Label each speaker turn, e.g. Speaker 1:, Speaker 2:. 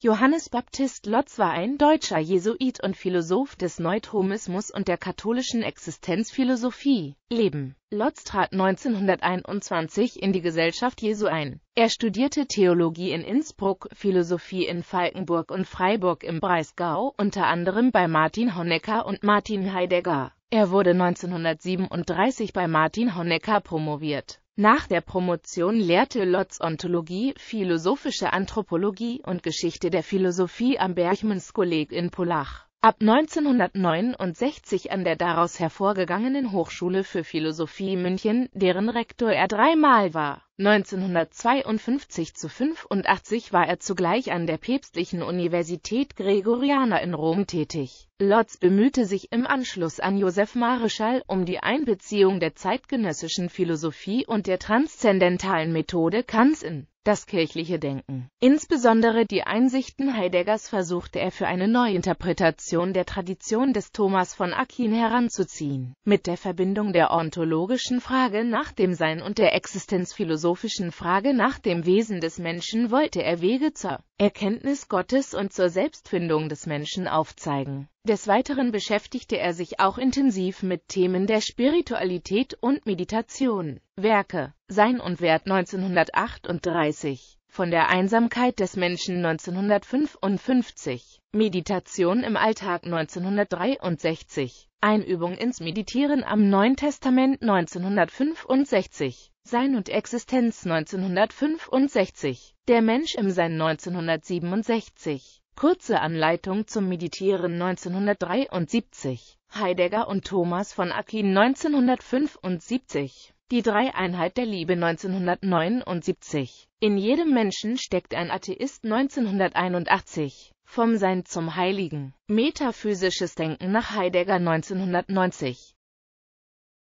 Speaker 1: Johannes Baptist Lotz war ein deutscher Jesuit und Philosoph des Neutomismus und der katholischen Existenzphilosophie. Leben Lotz trat 1921 in die Gesellschaft Jesu ein. Er studierte Theologie in Innsbruck, Philosophie in Falkenburg und Freiburg im Breisgau, unter anderem bei Martin Honecker und Martin Heidegger. Er wurde 1937 bei Martin Honecker promoviert. Nach der Promotion lehrte Lotz Ontologie, philosophische Anthropologie und Geschichte der Philosophie am Bergmanns in Polach ab 1969 an der daraus hervorgegangenen Hochschule für Philosophie München, deren Rektor er dreimal war. 1952 zu 85 war er zugleich an der Päpstlichen Universität Gregoriana in Rom tätig. Lotz bemühte sich im Anschluss an Josef Marischal um die Einbeziehung der zeitgenössischen Philosophie und der transzendentalen Methode Kants in das kirchliche Denken. Insbesondere die Einsichten Heideggers versuchte er für eine Neuinterpretation der Tradition des Thomas von Aquin heranzuziehen. Mit der Verbindung der ontologischen Frage nach dem Sein und der existenzphilosophischen Frage nach dem Wesen des Menschen wollte er Wege zur Erkenntnis Gottes und zur Selbstfindung des Menschen aufzeigen. Des Weiteren beschäftigte er sich auch intensiv mit Themen der Spiritualität und Meditation. Werke Sein und Wert 1938 Von der Einsamkeit des Menschen 1955 Meditation im Alltag 1963 Einübung ins Meditieren am Neuen Testament 1965 Sein und Existenz 1965 Der Mensch im Sein 1967 Kurze Anleitung zum Meditieren 1973. Heidegger und Thomas von Aquin 1975. Die Dreieinheit der Liebe 1979. In jedem Menschen steckt ein Atheist 1981. Vom Sein zum Heiligen. Metaphysisches Denken nach Heidegger 1990.